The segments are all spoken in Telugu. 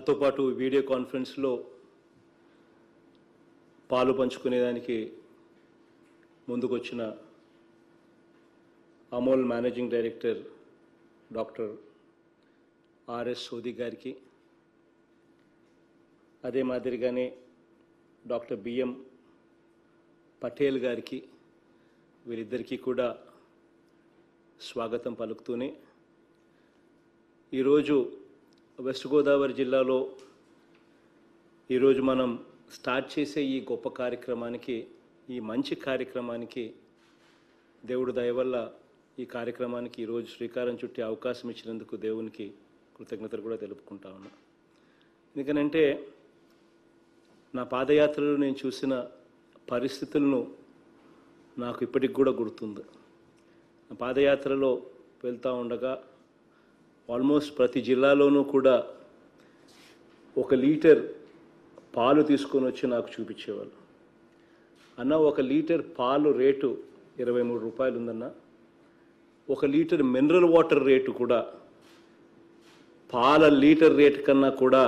నాతో పాటు వీడియో కాన్ఫరెన్స్లో పాలు పంచుకునేదానికి ముందుకొచ్చిన Amul managing director doctor RS Sodhi గారికి అదే మాదిరిగానే డాక్టర్ బిఎం పటేల్ గారికి వీరిద్దరికీ కూడా స్వాగతం పలుకుతూనే ఈరోజు వెస్ట్ గోదావరి జిల్లాలో ఈరోజు మనం స్టార్ట్ చేసే ఈ గొప్ప కార్యక్రమానికి ఈ మంచి కార్యక్రమానికి దేవుడు దయవల్ల ఈ కార్యక్రమానికి ఈరోజు శ్రీకారం చుట్టే అవకాశం ఇచ్చినందుకు దేవునికి కృతజ్ఞతలు కూడా తెలుపుకుంటా ఉన్నా ఎందుకనంటే నా పాదయాత్రలో నేను చూసిన పరిస్థితులను నాకు ఇప్పటికి కూడా గుర్తుంది నా పాదయాత్రలో వెళ్తూ ఉండగా ఆల్మోస్ట్ ప్రతి జిల్లాలోనూ కూడా ఒక లీటర్ పాలు తీసుకొని వచ్చి నాకు చూపించేవాళ్ళు అన్న ఒక లీటర్ పాలు రేటు ఇరవై మూడు రూపాయలు ఉందన్న ఒక లీటర్ మినరల్ వాటర్ రేటు కూడా పాల లీటర్ రేటు కన్నా కూడా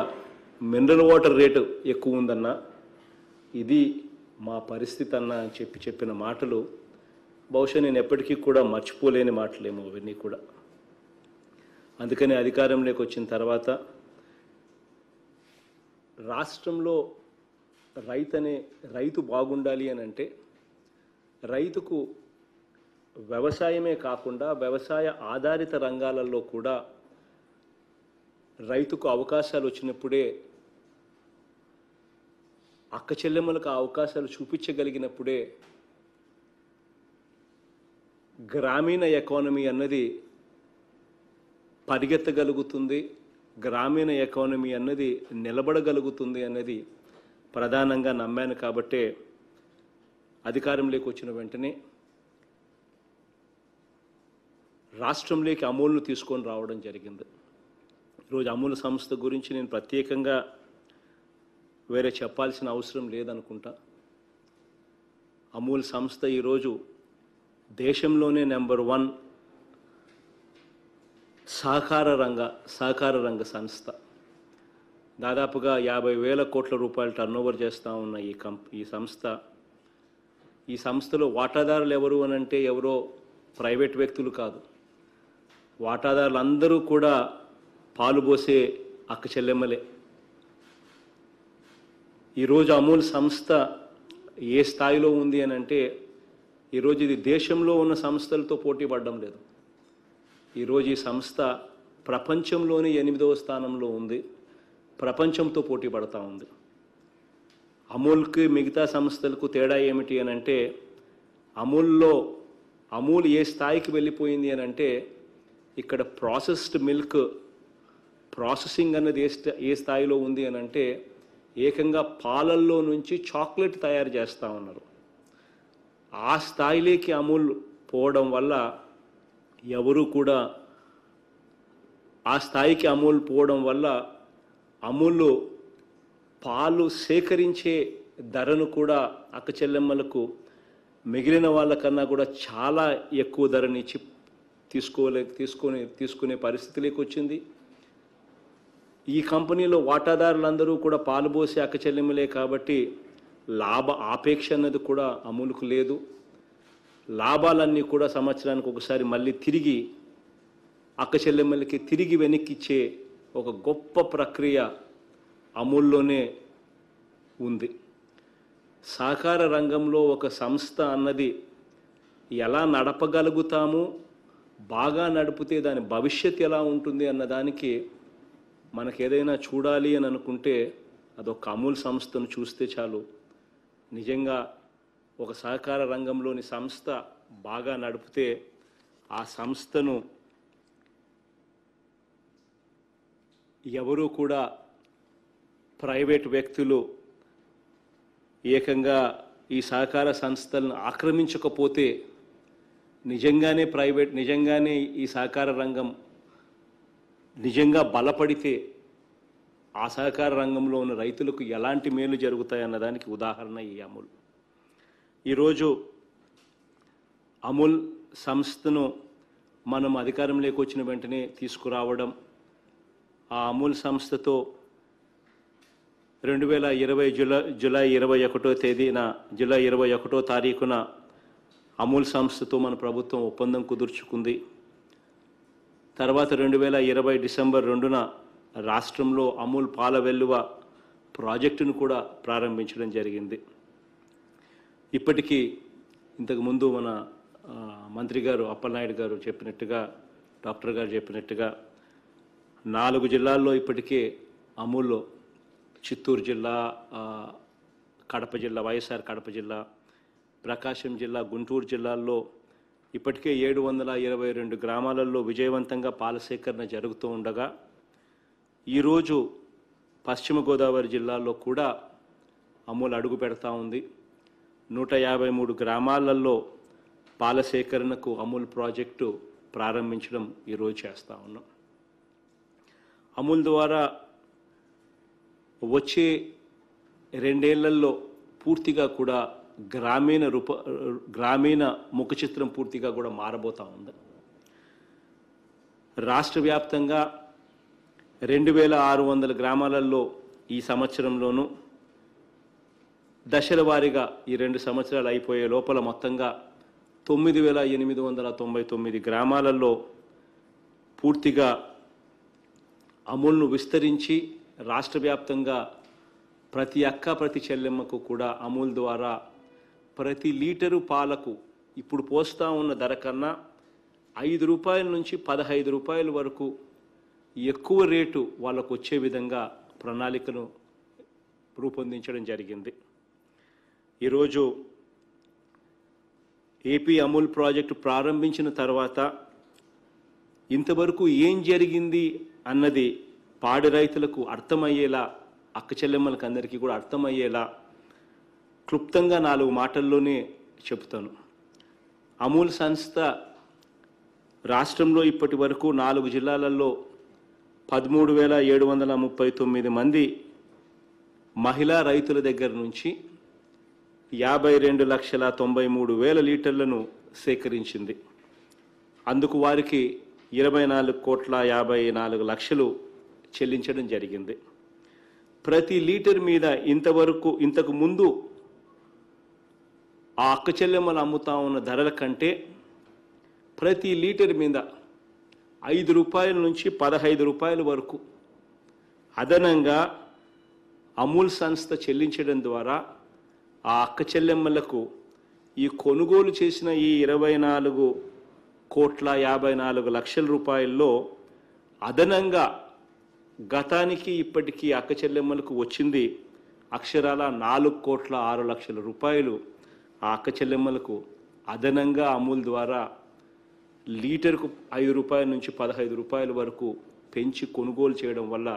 మినరల్ వాటర్ రేటు ఎక్కువ ఉందన్న ఇది మా పరిస్థితి అన్న అని చెప్పి చెప్పిన మాటలు బహుశా నేను ఎప్పటికీ కూడా మర్చిపోలేని మాటలేమో అవన్నీ కూడా అందుకని అధికారంలోకి వచ్చిన తర్వాత రాష్ట్రంలో రైతు అనే రైతు బాగుండాలి అని అంటే రైతుకు వ్యవసాయమే కాకుండా వ్యవసాయ ఆధారిత రంగాలలో కూడా రైతుకు అవకాశాలు వచ్చినప్పుడే అక్క చెల్లెమ్మలకు అవకాశాలు చూపించగలిగినప్పుడే గ్రామీణ ఎకానమీ అన్నది పరిగెత్తగలుగుతుంది గ్రామీణ ఎకానమీ అన్నది నిలబడగలుగుతుంది అన్నది ప్రధానంగా నమ్మాను కాబట్టే అధికారంలోకి వచ్చిన వెంటనే రాష్ట్రంలోకి అమూల్ను తీసుకొని రావడం జరిగింది ఈరోజు అమూల్ సంస్థ గురించి నేను ప్రత్యేకంగా వేరే చెప్పాల్సిన అవసరం లేదనుకుంటా అమూల్ సంస్థ ఈరోజు దేశంలోనే నెంబర్ వన్ సహకార రంగ సహకార రంగ సంస్థ దాదాపుగా యాభై వేల కోట్ల రూపాయలు టర్నోవర్ చేస్తూ ఉన్న ఈ కం ఈ సంస్థ ఈ సంస్థలో వాటాదారులు ఎవరు అని అంటే ఎవరో ప్రైవేట్ వ్యక్తులు కాదు వాటాదారులందరూ కూడా పాలుబోసే అక్క చెల్లెమ్మలే ఈరోజు అమూల్ సంస్థ ఏ స్థాయిలో ఉంది అని అంటే ఈరోజు ఇది దేశంలో ఉన్న సంస్థలతో పోటీ పడడం లేదు ఈరోజు ఈ సంస్థ ప్రపంచంలోనే ఎనిమిదవ స్థానంలో ఉంది ప్రపంచంతో పోటీ పడతా ఉంది అమూల్కి మిగతా సంస్థలకు తేడా ఏమిటి అని అంటే అమూల్లో అమూల్ ఏ స్థాయికి వెళ్ళిపోయింది అని అంటే ఇక్కడ ప్రాసెస్డ్ మిల్క్ ప్రాసెసింగ్ అన్నది ఏ ఏ స్థాయిలో ఉంది అని అంటే ఏకంగా పాలల్లో నుంచి చాక్లెట్ తయారు చేస్తూ ఉన్నారు ఆ స్థాయిలోకి అమూల్ పోవడం వల్ల ఎవరు కూడా ఆ స్థాయికి అమూల్ పోవడం వల్ల అమూల్ పాలు సేకరించే ధరను కూడా అక్క చెల్లెమ్మలకు మిగిలిన వాళ్ళకన్నా కూడా చాలా ఎక్కువ ధరని ఇచ్చి తీసుకోలే తీసుకొని తీసుకునే పరిస్థితిలోకి వచ్చింది ఈ కంపెనీలో వాటాదారులందరూ కూడా పోసే అక్క చెల్లెమ్మలే కాబట్టి లాభ ఆపేక్ష అన్నది కూడా అమూలుకు లేదు లాభాలన్నీ కూడా సంవత్సరానికి ఒకసారి మళ్ళీ తిరిగి చెల్లెమ్మలకి తిరిగి వెనక్కిచ్చే ఒక గొప్ప ప్రక్రియ అమూల్లోనే ఉంది సహకార రంగంలో ఒక సంస్థ అన్నది ఎలా నడపగలుగుతాము బాగా నడిపితే దాని భవిష్యత్ ఎలా ఉంటుంది అన్నదానికి మనకేదైనా చూడాలి అని అనుకుంటే అదొక అమూల్ సంస్థను చూస్తే చాలు నిజంగా ఒక సహకార రంగంలోని సంస్థ బాగా నడిపితే ఆ సంస్థను ఎవరూ కూడా ప్రైవేట్ వ్యక్తులు ఏకంగా ఈ సహకార సంస్థలను ఆక్రమించకపోతే నిజంగానే ప్రైవేట్ నిజంగానే ఈ సహకార రంగం నిజంగా బలపడితే ఆ సహకార రంగంలో ఉన్న రైతులకు ఎలాంటి మేలు జరుగుతాయన్నదానికి ఉదాహరణ ఈ అమలు ఈరోజు అమూల్ సంస్థను మనం అధికారంలోకి వచ్చిన వెంటనే తీసుకురావడం ఆ అమూల్ సంస్థతో రెండు వేల ఇరవై జులై జులై ఇరవై ఒకటో తేదీన జులై ఇరవై ఒకటో తారీఖున అమూల్ సంస్థతో మన ప్రభుత్వం ఒప్పందం కుదుర్చుకుంది తర్వాత రెండు వేల ఇరవై డిసెంబర్ రెండున రాష్ట్రంలో అమూల్ పాల వెల్లువ ప్రాజెక్టును కూడా ప్రారంభించడం జరిగింది ఇప్పటికీ ఇంతకుముందు మన మంత్రి గారు అప్పలనాయుడు గారు చెప్పినట్టుగా డాక్టర్ గారు చెప్పినట్టుగా నాలుగు జిల్లాల్లో ఇప్పటికే అమూల్ చిత్తూరు జిల్లా కడప జిల్లా వైఎస్ఆర్ కడప జిల్లా ప్రకాశం జిల్లా గుంటూరు జిల్లాల్లో ఇప్పటికే ఏడు వందల ఇరవై రెండు గ్రామాలలో విజయవంతంగా పాలసేకరణ జరుగుతూ ఉండగా ఈరోజు పశ్చిమ గోదావరి జిల్లాలో కూడా అమూల్ అడుగు పెడతా ఉంది నూట యాభై మూడు గ్రామాలలో పాల సేకరణకు అమూల్ ప్రాజెక్టు ప్రారంభించడం ఈరోజు చేస్తూ ఉన్నాం అమూల్ ద్వారా వచ్చే రెండేళ్లలో పూర్తిగా కూడా గ్రామీణ రూప గ్రామీణ ముఖ చిత్రం పూర్తిగా కూడా మారబోతూ ఉంది రాష్ట్ర వ్యాప్తంగా రెండు వేల ఆరు వందల గ్రామాలలో ఈ సంవత్సరంలోనూ దశల వారీగా ఈ రెండు సంవత్సరాలు అయిపోయే లోపల మొత్తంగా తొమ్మిది వేల ఎనిమిది వందల తొంభై తొమ్మిది గ్రామాలలో పూర్తిగా అమూల్ను విస్తరించి రాష్ట్ర వ్యాప్తంగా ప్రతి అక్క ప్రతి చెల్లెమ్మకు కూడా అమూల్ ద్వారా ప్రతి లీటరు పాలకు ఇప్పుడు పోస్తూ ఉన్న ధర కన్నా ఐదు రూపాయల నుంచి పదహైదు రూపాయల వరకు ఎక్కువ రేటు వాళ్ళకు వచ్చే విధంగా ప్రణాళికను రూపొందించడం జరిగింది ఈరోజు ఏపీ అమూల్ ప్రాజెక్టు ప్రారంభించిన తర్వాత ఇంతవరకు ఏం జరిగింది అన్నది పాడి రైతులకు అర్థమయ్యేలా అక్క చెల్లెమ్మలకు అందరికీ కూడా అర్థమయ్యేలా క్లుప్తంగా నాలుగు మాటల్లోనే చెప్తాను అమూల్ సంస్థ రాష్ట్రంలో ఇప్పటి వరకు నాలుగు జిల్లాలలో పదమూడు వేల ఏడు వందల ముప్పై తొమ్మిది మంది మహిళా రైతుల దగ్గర నుంచి యాభై రెండు లక్షల తొంభై మూడు వేల లీటర్లను సేకరించింది అందుకు వారికి ఇరవై నాలుగు కోట్ల యాభై నాలుగు లక్షలు చెల్లించడం జరిగింది ప్రతి లీటర్ మీద ఇంతవరకు ఇంతకు ముందు ఆ అక్క చెల్లెమ్మలు అమ్ముతా ఉన్న ధరల కంటే ప్రతి లీటర్ మీద ఐదు రూపాయల నుంచి పదహైదు రూపాయల వరకు అదనంగా అమూల్ సంస్థ చెల్లించడం ద్వారా ఆ అక్క చెల్లెమ్మలకు ఈ కొనుగోలు చేసిన ఈ ఇరవై నాలుగు కోట్ల యాభై నాలుగు లక్షల రూపాయల్లో అదనంగా గతానికి ఇప్పటికీ అక్క చెల్లెమ్మలకు వచ్చింది అక్షరాల నాలుగు కోట్ల ఆరు లక్షల రూపాయలు ఆ అక్క చెల్లెమ్మలకు అదనంగా అమూల్ ద్వారా లీటర్కు ఐదు రూపాయల నుంచి పదహైదు రూపాయల వరకు పెంచి కొనుగోలు చేయడం వల్ల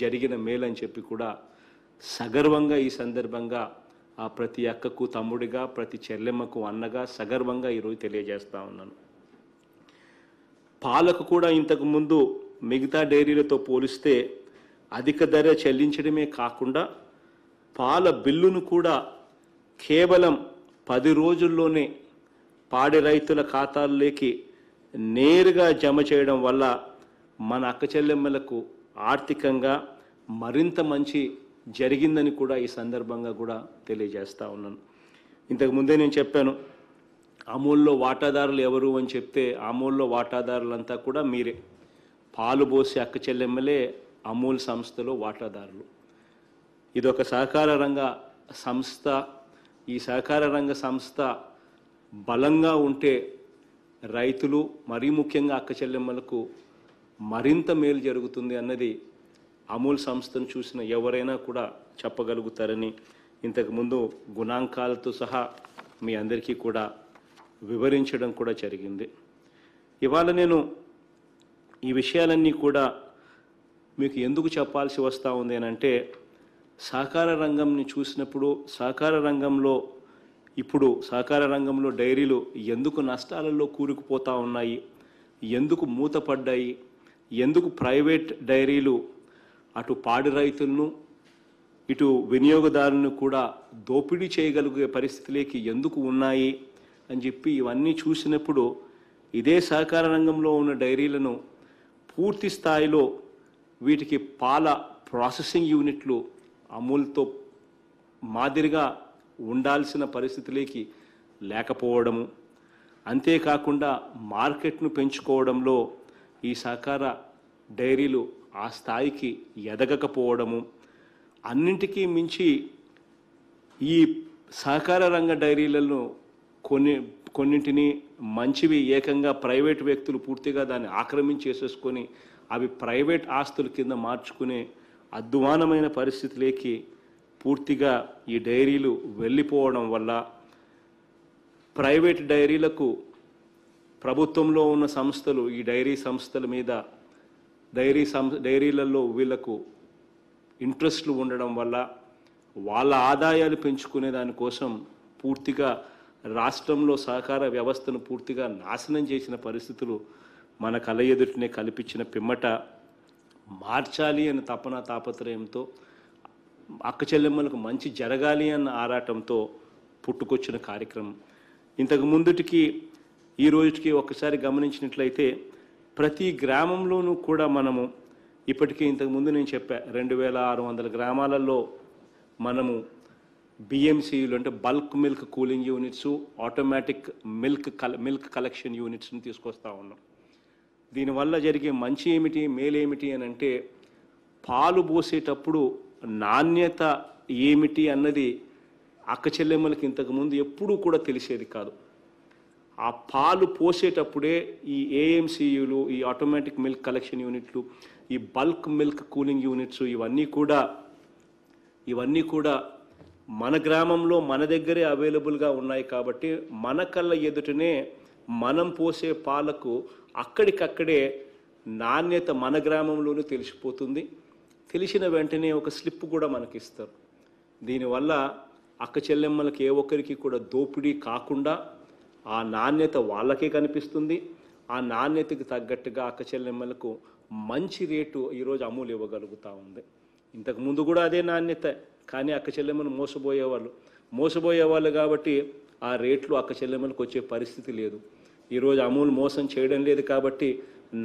జరిగిన మేలని చెప్పి కూడా సగర్వంగా ఈ సందర్భంగా ఆ ప్రతి అక్కకు తమ్ముడిగా ప్రతి చెల్లెమ్మకు అన్నగా సగర్వంగా ఈరోజు తెలియజేస్తూ ఉన్నాను పాలకు కూడా ఇంతకుముందు మిగతా డైరీలతో పోలిస్తే అధిక ధర చెల్లించడమే కాకుండా పాల బిల్లును కూడా కేవలం పది రోజుల్లోనే పాడి రైతుల ఖాతాల్లోకి నేరుగా జమ చేయడం వల్ల మన అక్క చెల్లెమ్మలకు ఆర్థికంగా మరింత మంచి జరిగిందని కూడా ఈ సందర్భంగా కూడా తెలియజేస్తూ ఉన్నాను ఇంతకుముందే నేను చెప్పాను అమూల్లో వాటాదారులు ఎవరు అని చెప్తే అమూల్లో వాటాదారులంతా కూడా మీరే పాలు పోసే అక్క చెల్లెమ్మలే అమూల్ సంస్థలో వాటాదారులు ఇదొక సహకార రంగ సంస్థ ఈ సహకార రంగ సంస్థ బలంగా ఉంటే రైతులు మరీ ముఖ్యంగా అక్క చెల్లెమ్మలకు మరింత మేలు జరుగుతుంది అన్నది అమూల్ సంస్థను చూసిన ఎవరైనా కూడా చెప్పగలుగుతారని ఇంతకుముందు గుణాంకాలతో సహా మీ అందరికీ కూడా వివరించడం కూడా జరిగింది ఇవాళ నేను ఈ విషయాలన్నీ కూడా మీకు ఎందుకు చెప్పాల్సి వస్తూ ఉంది అంటే సహకార రంగంని చూసినప్పుడు సహకార రంగంలో ఇప్పుడు సహకార రంగంలో డైరీలు ఎందుకు నష్టాలలో కూరుకుపోతూ ఉన్నాయి ఎందుకు మూతపడ్డాయి ఎందుకు ప్రైవేట్ డైరీలు అటు పాడి రైతులను ఇటు వినియోగదారులను కూడా దోపిడీ చేయగలిగే పరిస్థితులకి ఎందుకు ఉన్నాయి అని చెప్పి ఇవన్నీ చూసినప్పుడు ఇదే సహకార రంగంలో ఉన్న డైరీలను పూర్తి స్థాయిలో వీటికి పాల ప్రాసెసింగ్ యూనిట్లు అమూల్తో మాదిరిగా ఉండాల్సిన పరిస్థితులకి లేకపోవడము అంతేకాకుండా మార్కెట్ను పెంచుకోవడంలో ఈ సహకార డైరీలు ఆ స్థాయికి ఎదగకపోవడము అన్నింటికీ మించి ఈ సహకార రంగ డైరీలను కొన్ని కొన్నింటిని మంచివి ఏకంగా ప్రైవేట్ వ్యక్తులు పూర్తిగా దాన్ని ఆక్రమించేసేసుకొని అవి ప్రైవేట్ ఆస్తుల కింద మార్చుకునే అధ్వానమైన పరిస్థితులకి పూర్తిగా ఈ డైరీలు వెళ్ళిపోవడం వల్ల ప్రైవేట్ డైరీలకు ప్రభుత్వంలో ఉన్న సంస్థలు ఈ డైరీ సంస్థల మీద డైరీ సం డైరీలలో వీళ్ళకు ఇంట్రెస్ట్లు ఉండడం వల్ల వాళ్ళ ఆదాయాలు పెంచుకునే దానికోసం పూర్తిగా రాష్ట్రంలో సహకార వ్యవస్థను పూర్తిగా నాశనం చేసిన పరిస్థితులు మన కల ఎదుటినే కల్పించిన పిమ్మట మార్చాలి అనే తపన తాపత్రయంతో అక్క చెల్లెమ్మలకు మంచి జరగాలి అన్న ఆరాటంతో పుట్టుకొచ్చిన కార్యక్రమం ఇంతకు ముందుటికి ఈ రోజుకి ఒకసారి గమనించినట్లయితే ప్రతి గ్రామంలోనూ కూడా మనము ఇప్పటికే ఇంతకుముందు నేను చెప్పా రెండు వేల ఆరు వందల గ్రామాలలో మనము బిఎంసీలు అంటే bulk milk cooling units automatic milk కల మిల్క్ కలెక్షన్ యూనిట్స్ని తీసుకొస్తా ఉన్నాం దీనివల్ల జరిగే మంచి ఏమిటి మేలేమిటి అని అంటే పాలు పోసేటప్పుడు నాణ్యత ఏమిటి అన్నది అక్క చెల్లెమ్మలకి ఇంతకుముందు ఎప్పుడూ కూడా తెలిసేది కాదు ఆ పాలు పోసేటప్పుడే ఈ ఏఎంసీయులు ఈ ఆటోమేటిక్ మిల్క్ కలెక్షన్ యూనిట్లు ఈ బల్క్ మిల్క్ కూలింగ్ యూనిట్స్ ఇవన్నీ కూడా ఇవన్నీ కూడా మన గ్రామంలో మన దగ్గరే అవైలబుల్గా ఉన్నాయి కాబట్టి మన కళ్ళ ఎదుటనే మనం పోసే పాలకు అక్కడికక్కడే నాణ్యత మన గ్రామంలోనే తెలిసిపోతుంది తెలిసిన వెంటనే ఒక స్లిప్ కూడా మనకిస్తారు దీనివల్ల అక్క చెల్లెమ్మలకి ఏ ఒక్కరికి కూడా దోపిడీ కాకుండా ఆ నాణ్యత వాళ్ళకే కనిపిస్తుంది ఆ నాణ్యతకి తగ్గట్టుగా అక్క చెల్లెమ్మలకు మంచి రేటు ఈరోజు అమూలు ఇవ్వగలుగుతూ ఉంది ఇంతకుముందు కూడా అదే నాణ్యత కానీ అక్క చెల్లెమ్మను మోసపోయేవాళ్ళు మోసపోయేవాళ్ళు కాబట్టి ఆ రేట్లు అక్క చెల్లెమ్మలకు వచ్చే పరిస్థితి లేదు ఈరోజు అమూల్ మోసం చేయడం లేదు కాబట్టి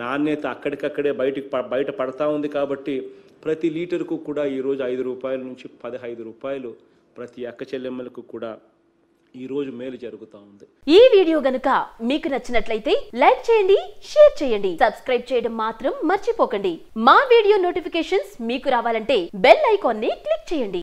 నాణ్యత అక్కడికక్కడే బయటికి బయట పడతా ఉంది కాబట్టి ప్రతి లీటర్కు కూడా ఈరోజు ఐదు రూపాయల నుంచి పదహైదు రూపాయలు ప్రతి అక్క చెల్లెమ్మలకు కూడా ఈ రోజు మేలు జరుగుతూ ఉంది ఈ వీడియో గనుక మీకు నచ్చినట్లయితే లైక్ చేయండి షేర్ చేయండి సబ్స్క్రైబ్ చేయడం మాత్రం మర్చిపోకండి మా వీడియో నోటిఫికేషన్స్ మీకు రావాలంటే బెల్ ఐకాన్ ని క్లిక్ చేయండి